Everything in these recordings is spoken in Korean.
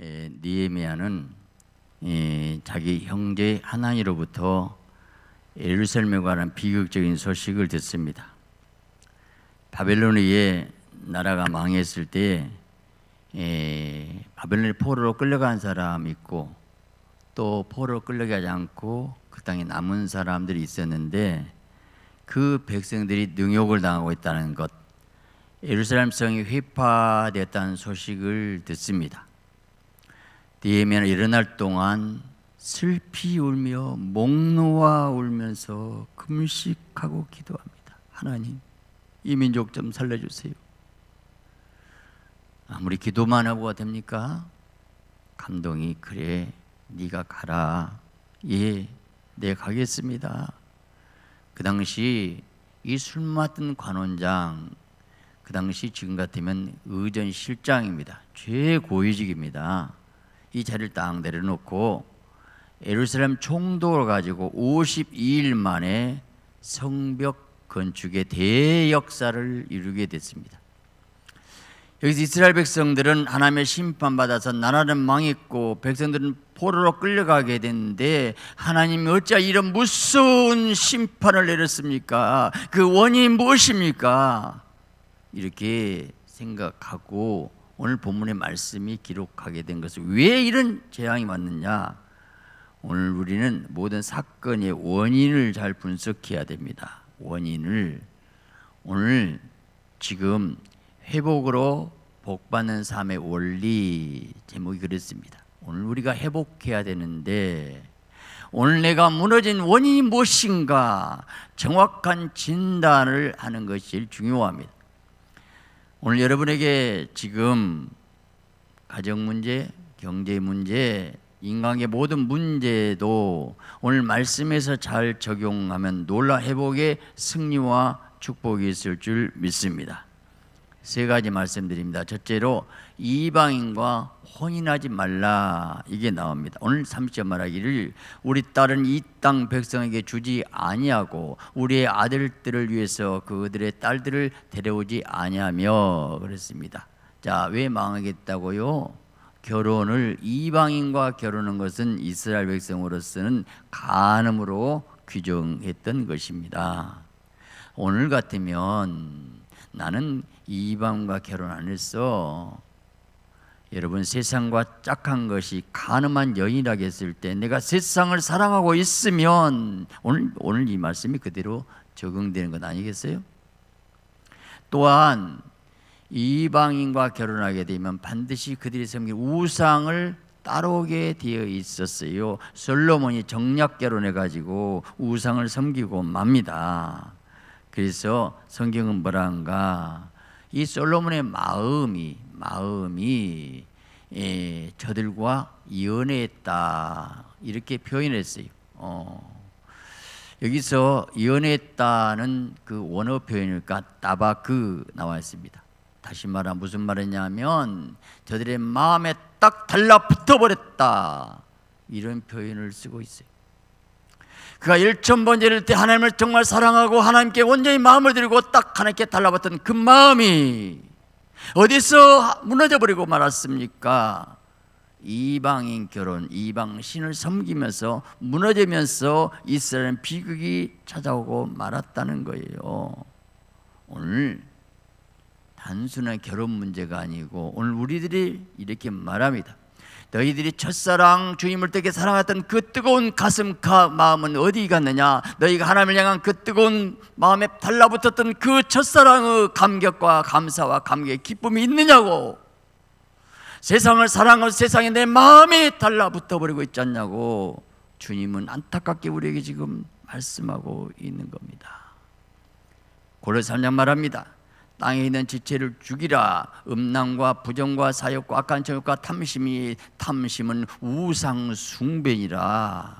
에, 니에미아는 에, 자기 형제 하나니로부터 예루살렘에 관한 비극적인 소식을 듣습니다. 바벨론의 나라가 망했을 때 에, 바벨론의 포로로 끌려간 사람 있고 또 포로로 끌려가지 않고 그 땅에 남은 사람들이 있었는데 그 백성들이 능욕을 당하고 있다는 것 예루살렘 성이 휘파되었다는 소식을 듣습니다. 니에미는 일어날 동안 슬피 울며 목 놓아 울면서 금식하고 기도합니다. 하나님, 이 민족 좀 살려주세요. 아무리 기도만 하고가 됩니까? 감동이 그래, 네가 가라. 예, 네 가겠습니다. 그 당시 이술 맡은 관원장, 그 당시 지금 같으면 의전실장입니다. 최고위직입니다. 이 자리를 딱 내려놓고 예루살렘 총독을 가지고 52일 만에 성벽 건축의 대역사를 이루게 됐습니다. 여기서 이스라엘 백성들은 하나님의 심판받아서 나라는 망했고 백성들은 포로로 끌려가게 됐는데 하나님이 어찌 이런 무서운 심판을 내렸습니까? 그 원인이 무엇입니까? 이렇게 생각하고 오늘 본문의 말씀이 기록하게 된 것은 왜 이런 재앙이 왔느냐? 오늘 우리는 모든 사건의 원인을 잘 분석해야 됩니다. 원인을 오늘 지금 회복으로 복받는 삶의 원리 제목이 그랬습니다. 오늘 우리가 회복해야 되는데 오늘 내가 무너진 원인이 무엇인가 정확한 진단을 하는 것이 중요합니다. 오늘 여러분에게 지금 가정 문제, 경제 문제, 인간의 모든 문제도 오늘 말씀에서 잘 적용하면 놀라 회복의 승리와 축복이 있을 줄 믿습니다. 세 가지 말씀드립니다. 첫째로 이방인과 혼인하지 말라 이게 나옵니다. 오늘 30절 말하기를 우리 딸은 이 땅 백성에게 주지 아니하고 우리의 아들들을 위해서 그들의 딸들을 데려오지 아니하며 그랬습니다. 자, 왜 망하겠다고요? 결혼을 이방인과 결혼한 것은 이스라엘 백성으로서는 간음으로 규정했던 것입니다. 오늘 같으면 나는 이방과 결혼 안 했어. 여러분 세상과 짝한 것이 가늠한 여인이라고 했을 때 내가 세상을 사랑하고 있으면 오늘 오늘 이 말씀이 그대로 적용되는 것 아니겠어요? 또한 이방인과 결혼하게 되면 반드시 그들이 섬긴 우상을 따라게 되어 있었어요. 솔로몬이 정략 결혼해 가지고 우상을 섬기고 맙니다. 그래서 성경은 뭐란가 이 솔로몬의 마음이 마음이 예, 저들과 연애했다 이렇게 표현했어요. 어. 여기서 연애했다는 그 원어 표현일까 따바크 나와 있습니다. 다시 말하 무슨 말이냐면 저들의 마음에 딱 달라붙어 버렸다 이런 표현을 쓰고 있어요. 그가 일천번제를 때 하나님을 정말 사랑하고 하나님께 온전히 마음을 드리고 딱 하나님께 달라붙은 그 마음이 어디서 무너져 버리고 말았습니까? 이방인 결혼, 이방 신을 섬기면서 무너지면서 이스라엘 비극이 찾아오고 말았다는 거예요. 오늘 단순한 결혼 문제가 아니고 오늘 우리들이 이렇게 말합니다. 너희들이 첫사랑 주님을 되게 사랑했던 그 뜨거운 가슴과 마음은 어디 갔느냐? 너희가 하나님을 향한 그 뜨거운 마음에 달라붙었던 그 첫사랑의 감격과 감사와 감격의 기쁨이 있느냐고. 세상을 사랑하 세상에 내 마음이 달라붙어 버리고 있지 않냐고. 주님은 안타깝게 우리에게 지금 말씀하고 있는 겁니다. 고려산양 말합니다. 땅에 있는 지체를 죽이라 음란과 부정과 사욕과 악한 정욕과 탐심이 탐심은 우상 숭배니라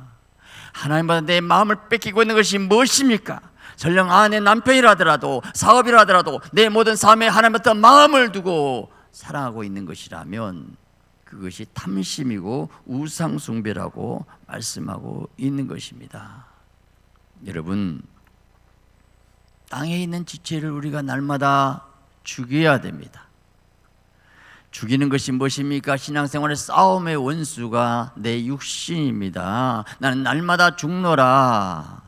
하나님보다 내 마음을 뺏기고 있는 것이 무엇입니까? 설령 아내 남편이라더라도 사업이라더라도 내 모든 삶에 하나님부터 마음을 두고 사랑하고 있는 것이라면 그것이 탐심이고 우상 숭배라고 말씀하고 있는 것입니다. 여러분 땅에 있는 지체를 우리가 날마다 죽여야 됩니다. 죽이는 것이 무엇입니까? 신앙생활의 싸움의 원수가 내 육신입니다. 나는 날마다 죽노라.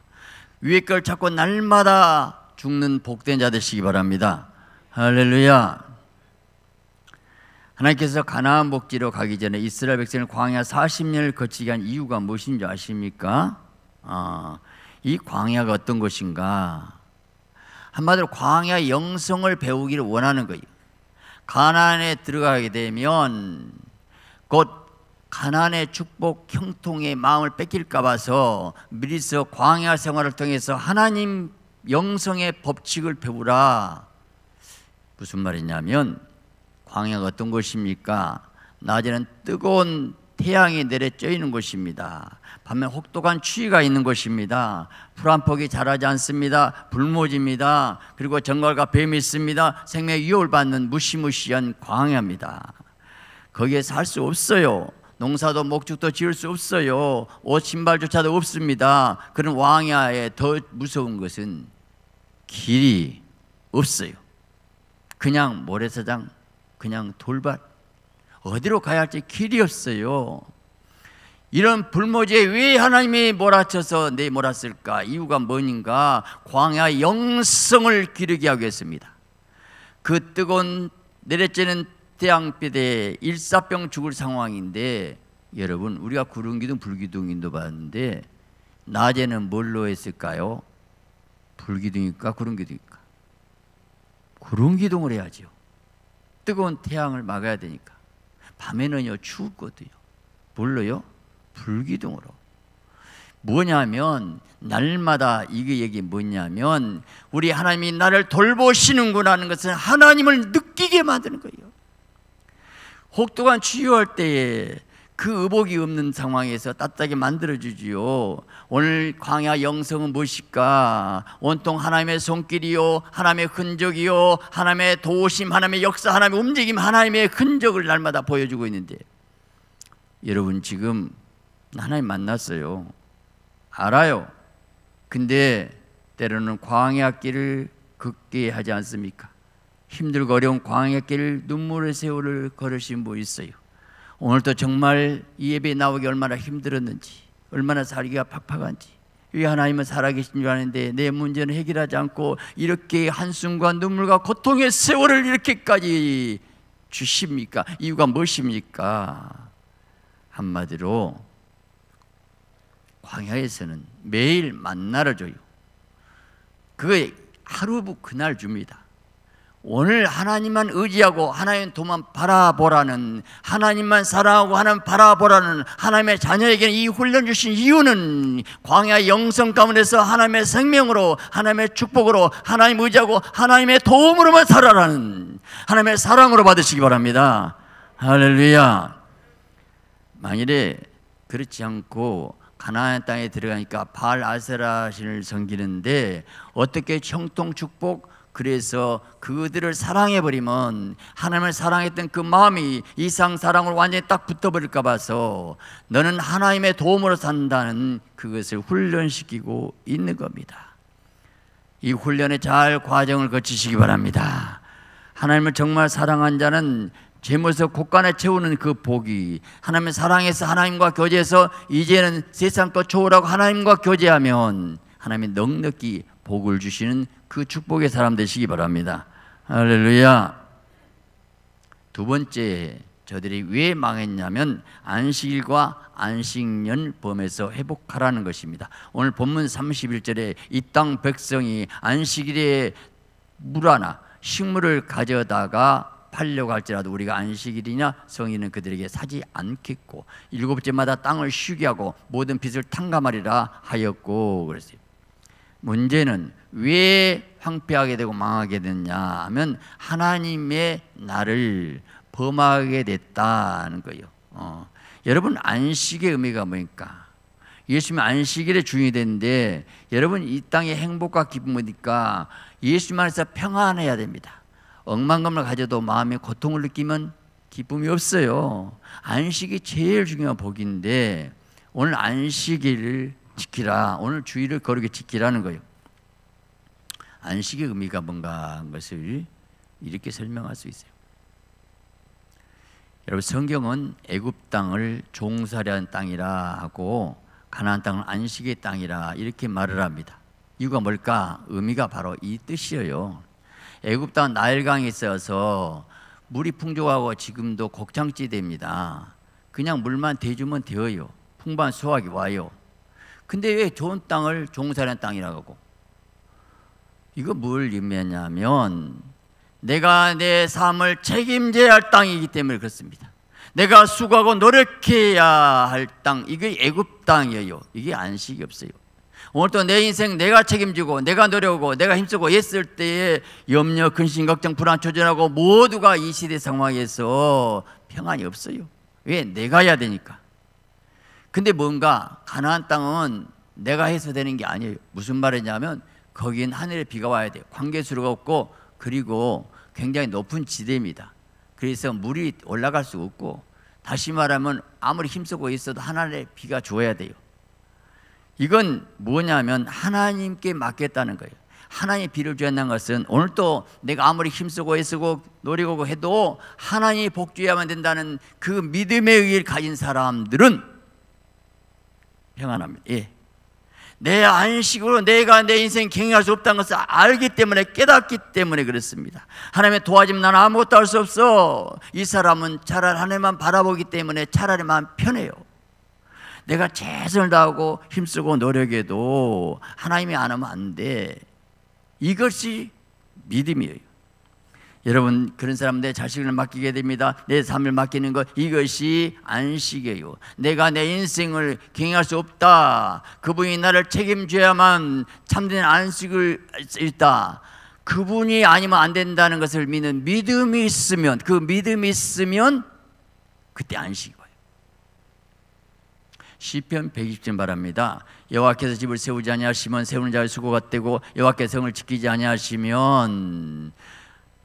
위에 걸 찾고 날마다 죽는 복된 자 되시기 바랍니다. 할렐루야. 하나님께서 가나안 복지로 가기 전에 이스라엘 백성을 광야 40년을 거치게 한 이유가 무엇인지 아십니까? 아, 이 광야가 어떤 것인가? 한마디로 광야 영성을 배우기를 원하는 거예요. 가나에 들어가게 되면 곧 가난의 축복 형통의 마음을 뺏길까 봐서 미리서 광야 생활을 통해서 하나님 영성의 법칙을 배우라 무슨 말이냐면 광야가 어떤 것입니까? 낮에는 뜨거운 태양이 내려져 있는 곳입니다. 밤에 혹독한 추위가 있는 곳입니다. 풀한 폭이 자라지 않습니다. 불모지입니다. 그리고 정갈과 뱀이 있습니다. 생명 위협을 받는 무시무시한 광야입니다. 거기에 살 수 없어요. 농사도 목축도 지을 수 없어요. 옷 신발조차도 없습니다. 그런 왕야에더 무서운 것은 길이 없어요. 그냥 모래사장, 그냥 돌밭 어디로 가야 할지 길이 없어요. 이런 불모지에 왜 하나님이 몰아쳐서 내 몰았을까? 이유가 뭐가 광야 영성을 기르게 하기 위해서입니다. 그 뜨거운 내려쬐는 태양빛에 일사병 죽을 상황인데 여러분 우리가 구름기둥 불기둥인도 봤는데 낮에는 뭘로 했을까요? 불기둥일까 구름기둥일까? 구름기둥을 해야죠. 뜨거운 태양을 막아야 되니까. 밤에는요 추웠거든요. 뭘로요? 불기둥으로. 뭐냐면 날마다 이게 얘기 뭐냐면 우리 하나님이 나를 돌보시는구나는 것은 하나님을 느끼게 만드는 거예요. 혹독한 치유할 때에 그 의복이 없는 상황에서 따뜻하게 만들어주지요. 오늘 광야 영성은 무엇일까? 온통 하나님의 손길이요, 하나님의 흔적이요, 하나님의 도심, 하나님의 역사, 하나님의 움직임, 하나님의 흔적을 날마다 보여주고 있는데 여러분 지금 하나님 만났어요. 알아요. 근데 때로는 광야 길을 걷게 하지 않습니까? 힘들고 어려운 광야 길 눈물의 세월을 걸으신 분 있어요. 오늘도 정말 이 예배에 나오기 얼마나 힘들었는지 얼마나 살기가 팍팍한지 이 하나님은 살아계신 줄 아는데 내 문제는 해결하지 않고 이렇게 한숨과 눈물과 고통의 세월을 이렇게까지 주십니까? 이유가 무엇입니까? 한마디로 광야에서는 매일 만나를 줘요 그거 하루 그날 줍니다 오늘 하나님만 의지하고 하나님 도만 바라보라는 하나님만 사랑하고 하나님 바라보라는 하나님의 자녀에게이 훈련 주신 이유는 광야 영성 가운데서 하나님의 생명으로 하나님의 축복으로 하나님 의지하고 하나님의 도움으로만 살아라는 하나님의 사랑으로 받으시기 바랍니다 할렐루야 만일에 그렇지 않고 가나안 땅에 들어가니까 발 아세라신을 섬기는데 어떻게 형통 축복 그래서 그들을 사랑해 버리면 하나님을 사랑했던 그 마음이 이상 사랑을 완전히 딱 붙어 버릴까 봐서 너는 하나님의 도움으로 산다는 그것을 훈련시키고 있는 겁니다. 이 훈련에 잘 과정을 거치시기 바랍니다. 하나님을 정말 사랑한 자는 죄물에서 곳간에 채우는 그 복이 하나님의 사랑에서 하나님과 교제해서 이제는 세상 것 초월하고 하나님과 교제하면 하나님이 넉넉히 복을 주시는 그 축복의 사람 되시기 바랍니다. 할렐루야. 두 번째 저들이 왜 망했냐면 안식일과 안식년 범에서 회복하라는 것입니다. 오늘 본문 31절에 이 땅 백성이 안식일에 물 하나 식물을 가져다가 팔려고 할지라도 우리가 안식일이냐 성인은 그들에게 사지 않겠고 일곱째마다 땅을 쉬게 하고 모든 빚을 탕감하리라 하였고 그랬어요. 문제는 왜 황폐하게 되고 망하게 됐냐 하면 하나님의 나를 범하게 됐다는 거예요. 어. 여러분 안식의 의미가 뭡니까? 예수님 안식일의 주인이 되는데 여러분 이 땅의 행복과 기쁨이니까 예수님 안에서 평안해야 됩니다. 억만감을 가져도 마음의 고통을 느끼면 기쁨이 없어요. 안식이 제일 중요한 복인데 오늘 안식일 지키라. 오늘 주의를 거르게 지키라는 거예요. 안식의 의미가 뭔가 것을 이렇게 설명할 수 있어요. 여러분 성경은 애굽 땅을 종살이한 땅이라 하고 가나안 땅을 안식의 땅이라 이렇게 말을 합니다. 이유가 뭘까? 의미가 바로 이 뜻이에요. 애굽 땅 나일강에 있어서 물이 풍족하고 지금도 곡창지대입니다. 그냥 물만 대주면 되어요. 풍부 수확이 와요. 근데 왜 좋은 땅을 종살한 땅이라고 하고? 이거 뭘 의미하냐면 내가 내 삶을 책임져야 할 땅이기 때문에 그렇습니다. 내가 수고하고 노력해야 할 땅, 이게 애굽 땅이에요. 이게 안식이 없어요. 오늘도 내 인생 내가 책임지고 내가 노력하고 내가 힘쓰고 했을 때에 염려, 근심, 걱정, 불안, 초전하고 모두가 이 시대 상황에서 평안이 없어요. 왜? 내가 해야 되니까. 근데 뭔가 가나안 땅은 내가 해서 되는 게 아니에요. 무슨 말이냐면 거긴 하늘에 비가 와야 돼요. 관계수로가 없고 그리고 굉장히 높은 지대입니다. 그래서 물이 올라갈 수 없고 다시 말하면 아무리 힘쓰고 있어도 하나님 비가 줘야 돼요. 이건 뭐냐면 하나님께 맡겠다는 거예요. 하나님 비를 주었는 것은 오늘도 내가 아무리 힘쓰고 애쓰고 노리고 해도 하나님이 복주해야만 된다는 그 믿음의 의를 가진 사람들은 평안합니다. 예. 내 안식으로 내가 내 인생 경영할 수 없다는 것을 알기 때문에 깨닫기 때문에 그렇습니다. 하나님의 도와주면 나는 아무것도 할 수 없어. 이 사람은 차라리 하나님만 바라보기 때문에 차라리 마음 편해요. 내가 최선을 다하고 힘쓰고 노력해도 하나님이 안 하면 안 돼. 이것이 믿음이에요. 여러분 그런 사람 내 자식을 맡기게 됩니다. 내 삶을 맡기는 것 이것이 안식이에요. 내가 내 인생을 경영할 수 없다. 그분이 나를 책임져야만 참된 안식을 있다. 그분이 아니면 안 된다는 것을 믿는 믿음이 있으면 그 믿음이 있으면 그때 안식이에요. 시편 120편 말합니다. 여호와께서 집을 세우지 아니하시면 세우는 자의 수고가 되고 여호와께서 성을 지키지 아니하시면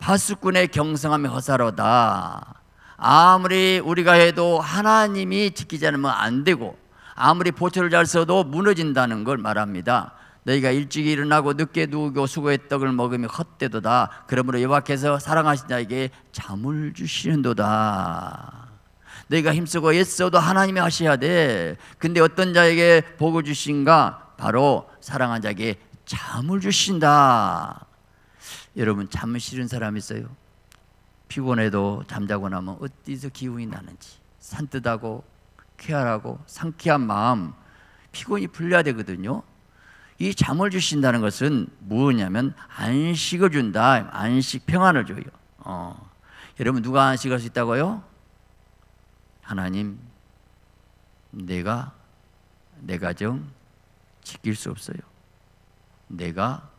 파수꾼의 경성함이 허사로다. 아무리 우리가 해도 하나님이 지키지 않으면 안 되고 아무리 보초를 잘 써도 무너진다는 걸 말합니다. 너희가 일찍 일어나고 늦게 누우고 수고의 떡을 먹으면 헛되도다. 그러므로 여호와께서 사랑하신 자에게 잠을 주시는도다. 너희가 힘쓰고 애써도 하나님이 하셔야 돼. 근데 어떤 자에게 복을 주신가? 바로 사랑한 자에게 잠을 주신다. 여러분 잠 싫은 사람 있어요? 피곤해도 잠자고 나면 어디서 기운이 나는지 산뜻하고 쾌활하고 상쾌한 마음 피곤이 풀려야 되거든요 이 잠을 주신다는 것은 뭐냐면 안식을 준다 안식 평안을 줘요 어. 여러분 누가 안식할 수 있다고요? 하나님 내가 내 가정 지킬 수 없어요 내가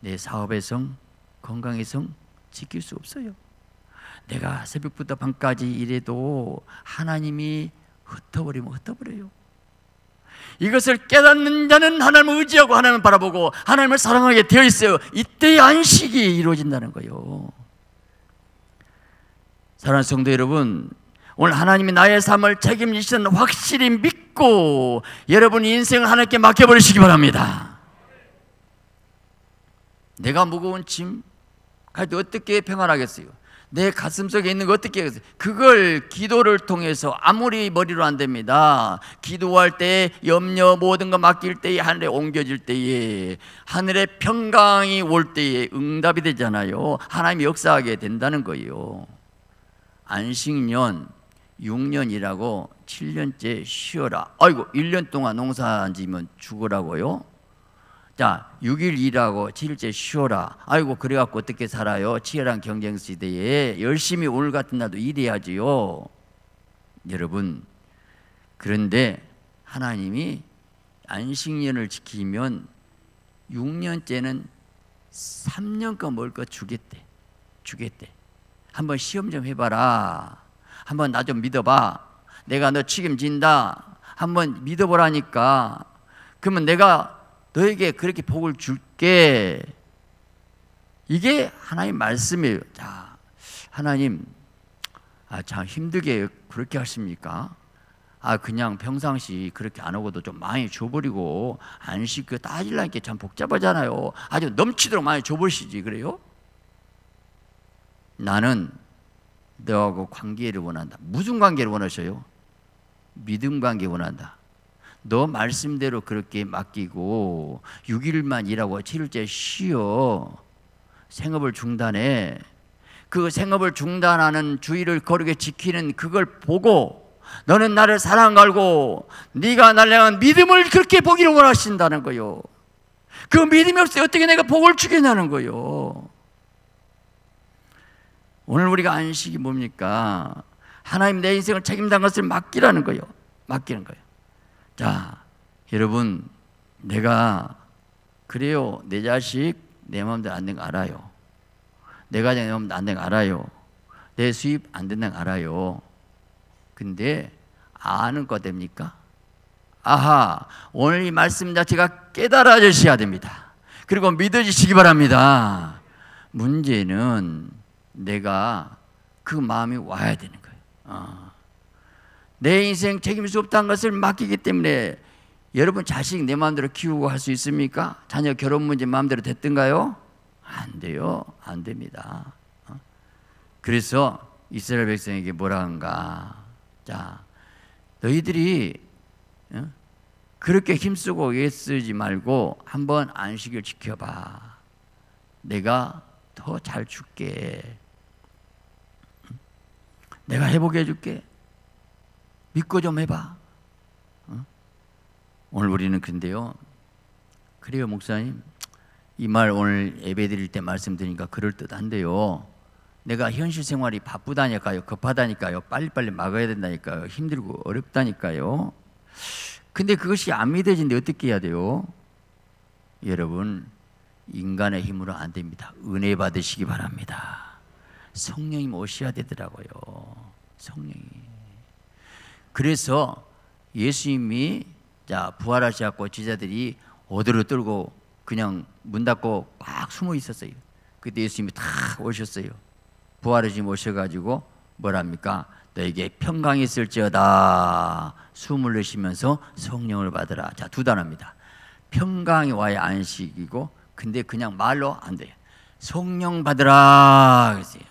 내 사업의 성 건강해성 지킬 수 없어요. 내가 새벽부터 밤까지 일해도 하나님이 흩어버리면 흩어버려요. 이것을 깨닫는 자는 하나님을 의지하고 하나님을 바라보고 하나님을 사랑하게 되어 있어요. 이때 안식이 이루어진다는 거예요. 사랑하는 성도 여러분, 오늘 하나님이 나의 삶을 책임지시는 확실히 믿고 여러분 인생을 하나님께 맡겨버리시기 바랍니다. 내가 무거운 짐, 갈때 어떻게 평안하겠어요? 내 가슴 속에 있는 거 어떻게 하겠어요? 그걸 기도를 통해서 아무리 머리로 안 됩니다. 기도할 때 염려 모든 거 맡길 때에 하늘에 옮겨질 때에 하늘에 평강이 올 때에 응답이 되잖아요. 하나님이 역사하게 된다는 거예요. 안식년 6년이라고 7년째 쉬어라. 아이고 1년 동안 농사지면 죽으라고요? 자, 6일 일하고 7일째 쉬어라. 아이고 그래갖고 어떻게 살아요? 치열한 경쟁 시대에 열심히 오늘 같은 날도 일해야지요. 여러분, 그런데 하나님이 안식년을 지키면 6년째는 3년간 먹을 거 주겠대. 주겠대. 한번 시험 좀 해봐라. 한번 나 좀 믿어봐. 내가 너 책임진다. 한번 믿어보라니까. 그러면 내가 너에게 그렇게 복을 줄게. 이게 하나님 말씀이에요. 자, 하나님, 아, 참 힘들게 그렇게 하십니까? 아, 그냥 평상시 그렇게 안 오고도 좀 많이 줘버리고, 안 씻고 따질라니까 참 복잡하잖아요. 아주 넘치도록 많이 줘버시지, 그래요? 나는 너하고 관계를 원한다. 무슨 관계를 원하셔요? 믿음 관계 원한다. 너 말씀대로 그렇게 맡기고 6일만 일하고 7일째 쉬어 생업을 중단해 그 생업을 중단하는 주의를 거르게 지키는 그걸 보고 너는 나를 사랑 알고 네가 날 향한 믿음을 그렇게 보기를 원하신다는 거요 그 믿음이 없어 어떻게 내가 복을 주겠냐는 거요 오늘 우리가 안식이 뭡니까? 하나님 내 인생을 책임당 것을 맡기라는 거요 맡기는 거요 자, 여러분, 내가 그래요. 내 자식 내 마음대로 안 된 거 알아요. 내 가정 내 마음대로 안 된 거 알아요. 내 수입 안 된다는 거 알아요. 근데 아는 거 됩니까? 아하, 오늘 이 말씀 자체가 깨달아지셔야 됩니다. 그리고 믿어지시기 바랍니다. 문제는 내가 그 마음이 와야 되는 거예요. 어. 내 인생 책임질 수 없다는 것을 맡기기 때문에 여러분 자식 내 마음대로 키우고 할 수 있습니까? 자녀 결혼 문제 마음대로 됐던가요? 안 돼요. 안 됩니다. 어? 그래서 이스라엘 백성에게 뭐라 한가? 자, 너희들이 어? 그렇게 힘쓰고 애쓰지 말고 한번 안식일 지켜봐. 내가 더 잘 줄게. 내가 회복해 줄게. 믿고 좀 해봐. 어? 오늘 우리는 근데요. 그래요, 목사님. 이 말 오늘 예배 드릴 때 말씀드리니까 그럴듯한데요. 내가 현실 생활이 바쁘다니까요. 급하다니까요. 빨리빨리 막아야 된다니까요. 힘들고 어렵다니까요. 근데 그것이 안 믿어지는데 어떻게 해야 돼요? 여러분, 인간의 힘으로 안 됩니다. 은혜 받으시기 바랍니다. 성령이 오셔야 되더라고요. 성령이. 그래서 예수님이 자 부활하셔갖고 제자들이 오두로뚫고 그냥 문 닫고 꽉 숨어 있었어요. 그때 예수님이 다 오셨어요. 부활하신 오셔가지고 뭐랍니까? 너에게 평강이 있을지어다 숨을 내쉬면서 성령을 받으라. 자두 단어입니다. 평강이 와야 안식이고 근데 그냥 말로 안 돼요. 성령 받으라 그랬어요.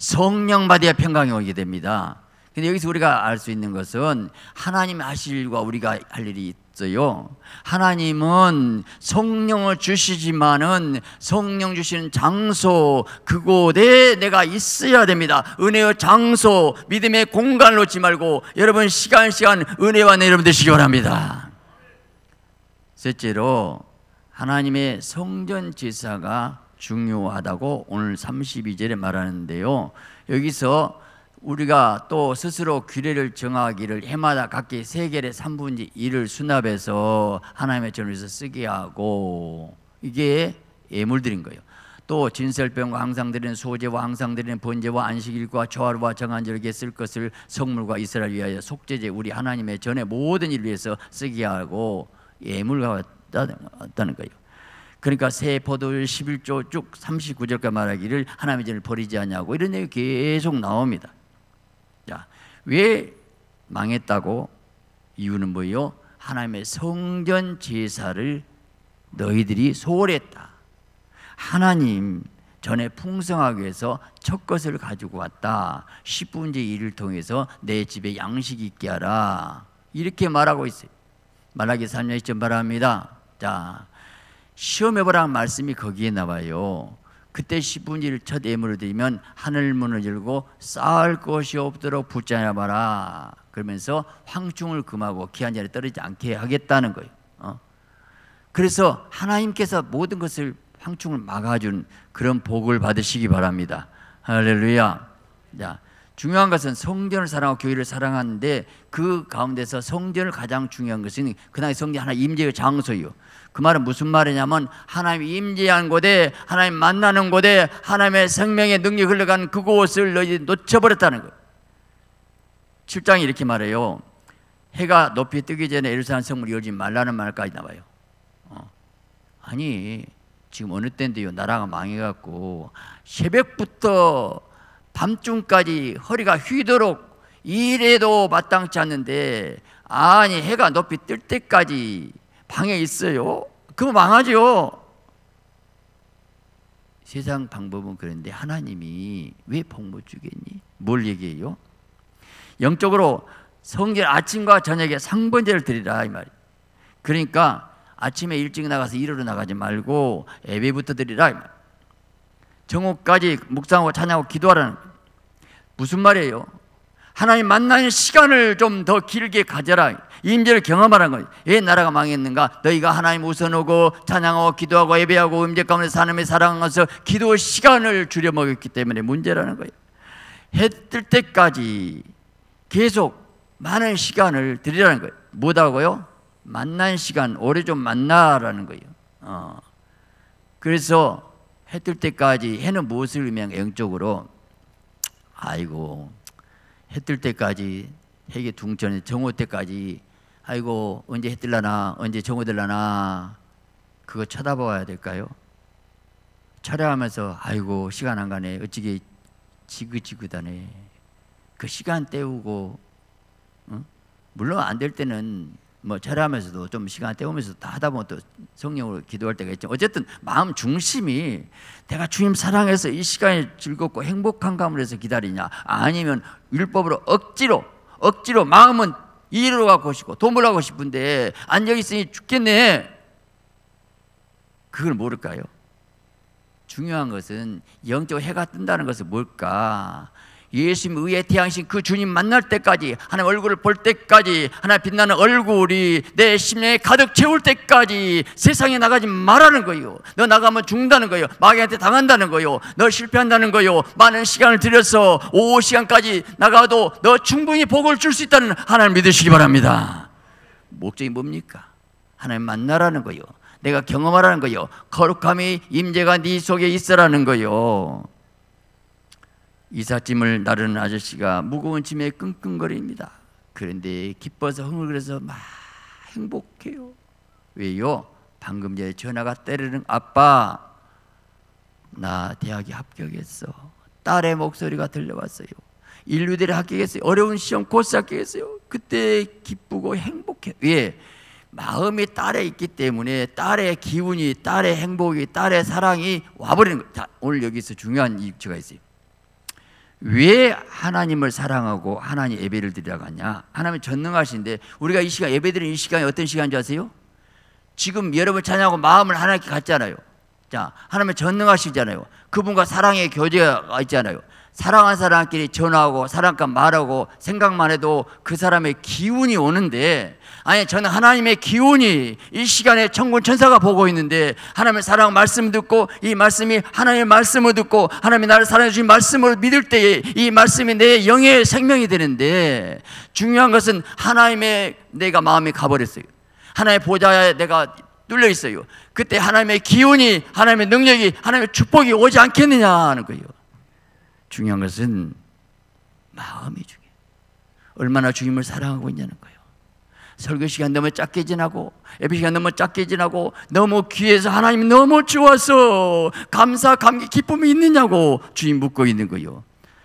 성령 받아야 평강이 오게 됩니다. 근데 여기서 우리가 알 수 있는 것은 하나님 하실 일과 우리가 할 일이 있어요. 하나님은 성령을 주시지만은 성령 주시는 장소 그곳에 내가 있어야 됩니다. 은혜의 장소, 믿음의 공간 놓지 말고 여러분 시간 시간 은혜와 내름 되시기 바랍니다. 셋째로 하나님의 성전 제사가 중요하다고 오늘 32절에 말하는데요. 여기서 우리가 또 스스로 규례를 정하기를 해마다 각기 세 개의 3분의 1을 수납해서 하나님의 전에서 쓰게 하고 이게 예물들인 거예요. 또 진설병과 항상 드리는 소제와 항상 드리는 번제와 안식일과 초하루와 정한절기에 쓸 것을 성물과 이스라엘 위하여 속죄제 우리 하나님의 전에 모든 일 위해서 쓰게 하고 예물과 같다는 거예요. 그러니까 새 포도를 11조 쭉 39절까지 말하기를 하나님의 전을 버리지 않냐고 이런 얘기 계속 나옵니다. 왜 망했다고? 이유는 뭐요? 하나님의 성전 제사를 너희들이 소홀했다. 하나님 전에 풍성하게 해서 첫 것을 가지고 왔다. 10분제 일을 통해서 내 집에 양식 있게 하라. 이렇게 말하고 있어요. 말하기 3년 2점 말합니다. 자, 시험해보라는 말씀이 거기에 나와요. 그때 10분 1첫 예물을 드리면 하늘 문을 열고 쌓을 것이 없도록 붙잡아라 그러면서 황충을 금하고 귀한 자리 에 떨어지지 않게 하겠다는 거예요 어? 그래서 하나님께서 모든 것을 황충을 막아준 그런 복을 받으시기 바랍니다 할렐루야 자, 중요한 것은 성전을 사랑하고 교회를 사랑하는데 그 가운데서 성전을 가장 중요한 것은 그당시 성전 하나 임재의 장소요 그 말은 무슨 말이냐면 하나님 임재한 곳에 하나님 만나는 곳에 하나님의 생명의 능력이 흘러간 그곳을 너희 놓쳐버렸다는 거예요 7장이 이렇게 말해요 해가 높이 뜨기 전에 예루살렘 성물 열지 말라는 말까지 나와요 어. 아니 지금 어느 때인데요 나라가 망해갖고 새벽부터 밤중까지 허리가 휘도록 일해도 마땅치 않는데 아니 해가 높이 뜰 때까지 방에 있어요? 그럼 망하죠. 세상 방법은 그런데 하나님이 왜 복못 주겠니? 뭘 얘기해요? 영적으로 성전 아침과 저녁에 상번제를 드리라 이 말이. 그러니까 아침에 일찍 나가서 일하러 나가지 말고 예배부터 드리라 이 말. 정오까지 묵상하고 찬양하고 기도하라는 무슨 말이에요? 하나님 만나는 시간을 좀 더 길게 가져라. 임재를 경험하라는 거예요. 왜 나라가 망했는가? 너희가 하나님 우선하고 찬양하고 기도하고 예배하고 임재 가운데서 하의 사랑하면서 기도 시간을 줄여 먹였기 때문에 문제라는 거예요. 해 뜰 때까지 계속 많은 시간을 드리라는 거예요. 뭐다고요? 만난 시간, 오래 좀 만나라는 거예요. 어. 그래서 해 뜰 때까지 해는 무엇을 의미한 영적으로 아이고 해뜰 때까지 해계 둥전에 정오 때까지 아이고 언제 해 뜰라나 언제 정오 될라나 그거 쳐다봐야 될까요? 철회하면서 아이고 시간 안 가네 어찌게 지그지그다네 그 시간 때우고 응? 물론 안 될 때는 뭐 절하면서도 좀 시간 때우면서 다 하다 보면 또 성령으로 기도할 때가 있죠. 어쨌든 마음 중심이 내가 주님 사랑해서 이 시간이 즐겁고 행복한 감을 해서 기다리냐 아니면 율법으로 억지로 억지로 마음은 일로 가고 싶고 돈벌 하고 싶은데 안정 있으니 죽겠네. 그걸 모를까요? 중요한 것은 영적 해가 뜬다는 것은 뭘까? 예수님 의의 태양신 그 주님 만날 때까지 하나님 얼굴을 볼 때까지 하나님 빛나는 얼굴이 내 심령에 가득 채울 때까지 세상에 나가지 말라는 거요 예너 나가면 죽는다는 거요 예 마귀한테 당한다는 거요 예너 실패한다는 거요 예 많은 시간을 들여서 오후 시간까지 나가도 너 충분히 복을 줄 수 있다는 하나님 믿으시기 바랍니다 목적이 뭡니까? 하나님 만나라는 거요 예 내가 경험하라는 거요 예 거룩함이 임재가 네 속에 있으라는 거요 예 이삿짐을 나르는 아저씨가 무거운 짐에 끙끙거립니다. 그런데 기뻐서 흥얼거려서 막 행복해요. 왜요? 방금 전에 전화가 때리는 아빠 나 대학에 합격했어. 딸의 목소리가 들려왔어요. 인류대를 합격했어요. 어려운 시험 코스 합격했어요. 그때 기쁘고 행복해. 왜? 마음이 딸에 있기 때문에 딸의 기운이, 딸의 행복이, 딸의 사랑이 와버리는 거예요. 자, 오늘 여기서 중요한 이유가 있어요. 왜 하나님을 사랑하고 하나님 예배를 드리라고 하냐? 하나님 전능하신데 우리가 이 시간 예배 드리는 이 시간이 어떤 시간인지 아세요? 지금 여러분 찬양하고 마음을 하나님께 갖잖아요. 자, 하나님의 전능하시잖아요. 그분과 사랑의 교제가 있잖아요. 사랑한 사람끼리 전화하고 사랑과 말하고 생각만 해도 그 사람의 기운이 오는데 아니 저는 하나님의 기운이 이 시간에 천군 천사가 보고 있는데 하나님의 사랑 말씀 듣고 이 말씀이 하나님의 말씀을 듣고 하나님이 나를 사랑해 주신 말씀을 믿을 때에 이 말씀이 내 영의 생명이 되는데 중요한 것은 하나님의 내가 마음이 가버렸어요 하나님의 보좌에 내가 뚫려 있어요. 그때 하나님의 기운이, 하나님의 능력이, 하나님의 축복이 오지 않겠느냐 하는 거예요. 중요한 것은 마음이 중요해요. 얼마나 주님을 사랑하고 있냐는 거예요. 설교 시간 너무 짧게 지나고 예배 시간 너무 짧게 지나고 너무 귀해서 하나님 너무 좋아서 감사 감기 기쁨이 있느냐고 주님 묻고 있는 거예요.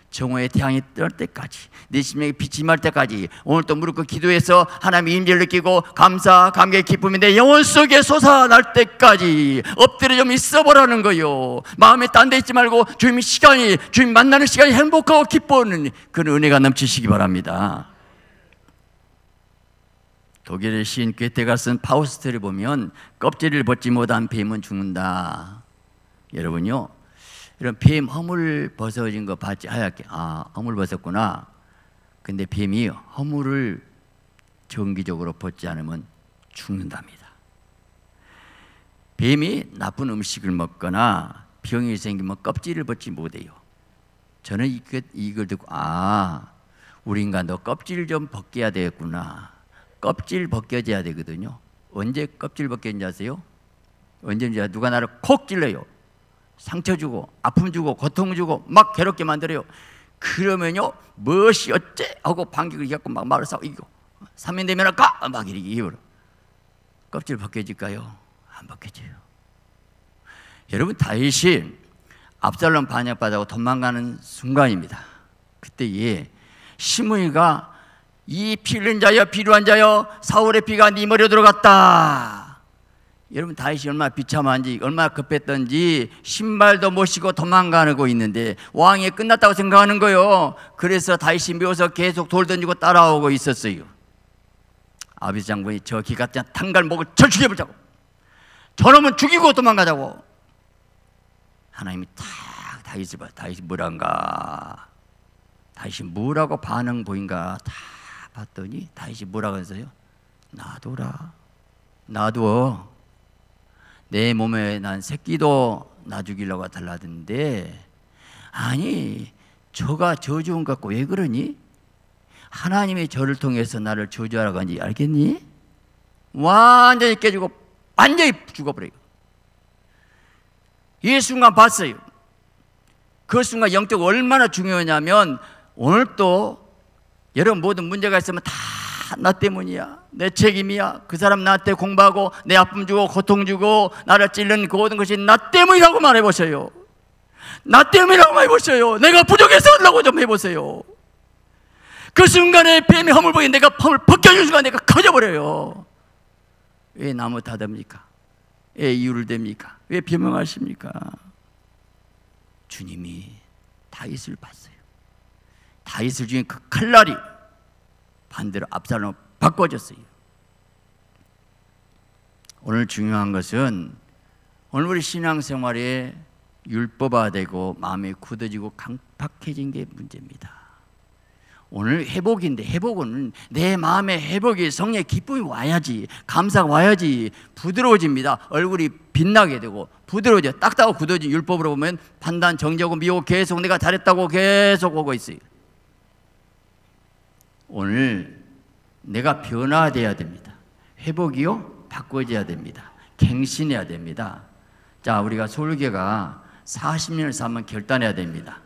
정오의 태양이 뜰 때까지 내 심령에 빛이 말 때까지 오늘도 무릎 꿇고 기도해서 하나님의 임재를 느끼고 감사, 감격 기쁨이 내 영혼 속에 솟아날 때까지 엎드려 좀 있어보라는 거요 마음에 딴 데 있지 말고 주님이 시간이 주님 만나는 시간이 행복하고 기뻐하는 그런 은혜가 넘치시기 바랍니다 독일의 시인 괴테가 쓴 파우스트를 보면 껍질을 벗지 못한 뱀은 죽는다 여러분요 이런 뱀 허물 벗어진 거 봤지? 하얗게. 아, 허물 벗었구나. 근데 뱀이 허물을 정기적으로 벗지 않으면 죽는답니다. 뱀이 나쁜 음식을 먹거나 병이 생기면 껍질을 벗지 못해요. 저는 이걸, 듣고, 아, 우리 인간도 껍질 좀 벗겨야 되겠구나. 껍질 벗겨져야 되거든요. 언제 껍질 벗겨진지 아세요? 언제인지 누가 나를 콕 찔러요. 상처 주고 아픔 주고 고통 주고 막 괴롭게 만들어요. 그러면요 무엇이 어째 하고 반격을 갖고 막 말을 싸고 이기고 3 되면 할까? 막 이렇게 입으 껍질 벗겨질까요? 안 벗겨져요 여러분 다윗이 압살롬 반역받아고 도망가는 순간입니다 그때 예, 시므이가 이 필린 자여 비루한 자여 사울의 피가 네 머리에 들어갔다 여러분 다윗이 얼마나 비참한지 얼마나 급했던지 신발도 못 신고 도망가고 있는데 왕이 끝났다고 생각하는 거요 그래서 다윗이 미워서 계속 돌 던지고 따라오고 있었어요 아비 장군이 저 기같은 탄갈 목을 쳐 죽여보자고 저놈은 죽이고 도망가자고 하나님이 탁 다윗을 봐 다윗이 뭐란가 다윗이 뭐라고 반응 보인가 다 봤더니 다윗이 뭐라고 했어요 놔둬라 놔둬 내 몸에 난 새끼도 놔주길라고 달라던데 아니 저가 저주원 갖고 왜 그러니? 하나님이 저를 통해서 나를 저주하라고 하는지 알겠니? 완전히 깨지고 완전히 죽어버려요 이 순간 봤어요 그 순간 영적 얼마나 중요하냐면 오늘도 여러분 모든 문제가 있으면 다나 때문이야. 내 책임이야. 그 사람 나한테 공부하고 내 아픔 주고 고통 주고 나를 찔른 그 모든 것이 나 때문이라고 말해 보세요. 나 때문이라고 말해 보세요. 내가 부족해서라고 좀 해보세요. 그 순간에 뱀이 허물 보이 내가 펌을 벗겨준 순간 내가 커져버려요. 왜 나무 다듭니까? 왜 이유를 댑니까? 왜 비명하십니까? 주님이 다윗을 봤어요. 다윗을 중에 그 칼날이 반대로 압살롬 바꿔줬어요. 오늘 중요한 것은 오늘 우리 신앙생활이 율법화되고 마음이 굳어지고 강팍해진 게 문제입니다. 오늘 회복인데 회복은 내 마음의 회복이 성의 기쁨이 와야지 감사가 와야지 부드러워집니다. 얼굴이 빛나게 되고 부드러워져 딱딱하고 굳어진 율법으로 보면 판단 정죄고 미혹 계속 내가 잘했다고 계속 오고 있어요. 오늘 내가 변화되어야 됩니다. 회복이요? 바꿔져야 됩니다. 갱신해야 됩니다. 자, 우리가 솔개가 40년을 살면 결단해야 됩니다.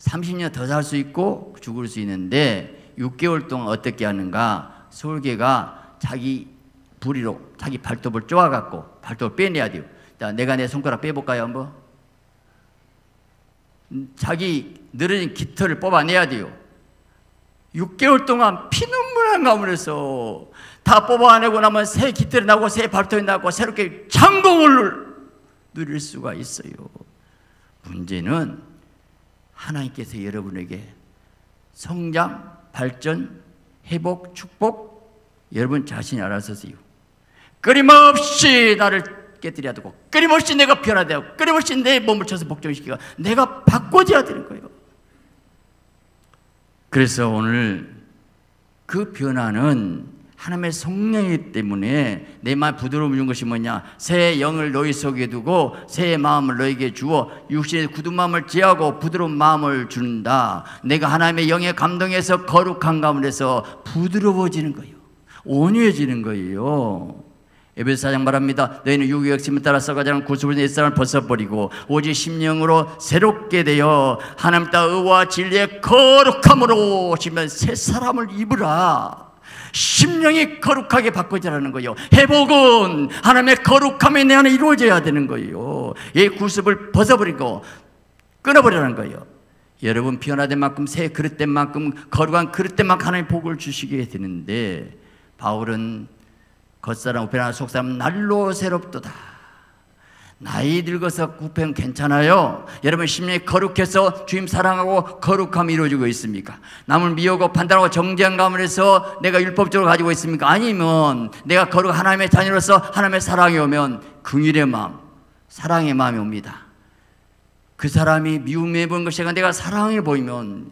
30년 더 살 수 있고 죽을 수 있는데 6개월 동안 어떻게 하는가? 솔개가 자기 부리로 자기 발톱을 쪼아갖고 발톱을 빼내야 돼요. 자, 내가 내 손가락 빼볼까요, 한번? 음, 자기 늘어진 깃털을 뽑아내야 돼요. 6개월 동안 피눈물 한 가운데서 다 뽑아내고 나면 새 깃들이 나고 새 발톱이 나고 새롭게 창공을 누릴 수가 있어요. 문제는 하나님께서 여러분에게 성장, 발전, 회복, 축복 여러분 자신이 알아서세요. 끊임없이 나를 깨뜨려야 되고 끊임없이 내가 변화되고 끊임없이 내 몸을 쳐서 복종시키고 내가 바꿔줘야 되는 거예요. 그래서 오늘 그 변화는 하나님의 성령이 때문에 내 말 부드러운 것이 뭐냐 새 영을 너희 속에 두고 새 마음을 너희에게 주어 육신의 굳은 마음을 제하고 부드러운 마음을 준다 내가 하나님의 영의 감동에서 거룩한 가운데서 부드러워지는 거예요 온유해지는 거예요 에베소 사장 말합니다. 너희는 유교 욕심에 따라 썩어지는 구수부진 일상을 벗어버리고 오직 심령으로 새롭게 되어 하나님 따 의와 진리의 거룩함으로 오시면 새 사람을 입으라. 심령이 거룩하게 바꿔지라는 거예요. 회복은 하나님의 거룩함이 내 안에 이루어져야 되는 거예요. 이 구습을 벗어버리고 끊어버리라는 거예요. 여러분 변화된 만큼 새 그릇된 만큼 거룩한 그릇된 만큼 하나님 복을 주시게 되는데 바울은 겉사람 우편한 속사람 날로 새롭도다. 나이 늙어서 구패 괜찮아요. 여러분 심리 거룩해서 주님 사랑하고 거룩함이 이루어지고 있습니까? 남을 미워고 판단하고 정죄감을 해서 내가 율법적으로 가지고 있습니까? 아니면 내가 거룩 하나님의 자녀로서 하나님의 사랑이 오면 긍휼의 마음, 사랑의 마음이 옵니다. 그 사람이 미움해 보는 것이 아니라 내가 사랑을 보이면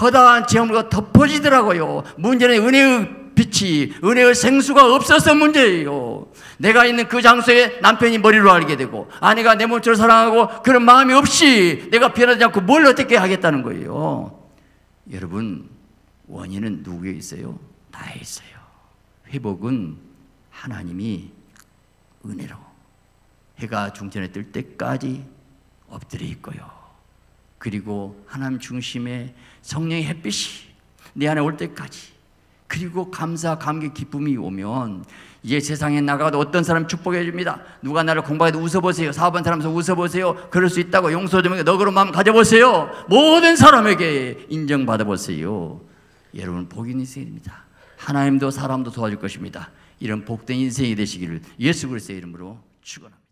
허다한 체험과 덮어지더라고요. 문제는 은혜의 빛이 은혜의 생수가 없어서 문제예요. 내가 있는 그 장소에 남편이 머리로 알게 되고 아내가 내몸처 사랑하고 그런 마음이 없이 내가 변하지 않고 뭘 어떻게 하겠다는 거예요. 여러분 원인은 누구에 있어요? 나에 있어요. 회복은 하나님이 은혜로 해가 중전에 뜰 때까지 엎드려 있고요. 그리고 하나님 중심의 성령의 햇빛이 내 안에 올 때까지 그리고 감사, 감격, 기쁨이 오면 이제 세상에 나가도 어떤 사람 축복해 줍니다. 누가 나를 공부해도 웃어보세요. 사업한 사람에서 웃어보세요. 그럴 수 있다고 용서 좀 해. 너 그런 마음 가져보세요. 모든 사람에게 인정받아보세요. 여러분, 복인 인생입니다. 하나님도 사람도 도와줄 것입니다. 이런 복된 인생이 되시기를 예수 그리스의 이름으로 축원합니다.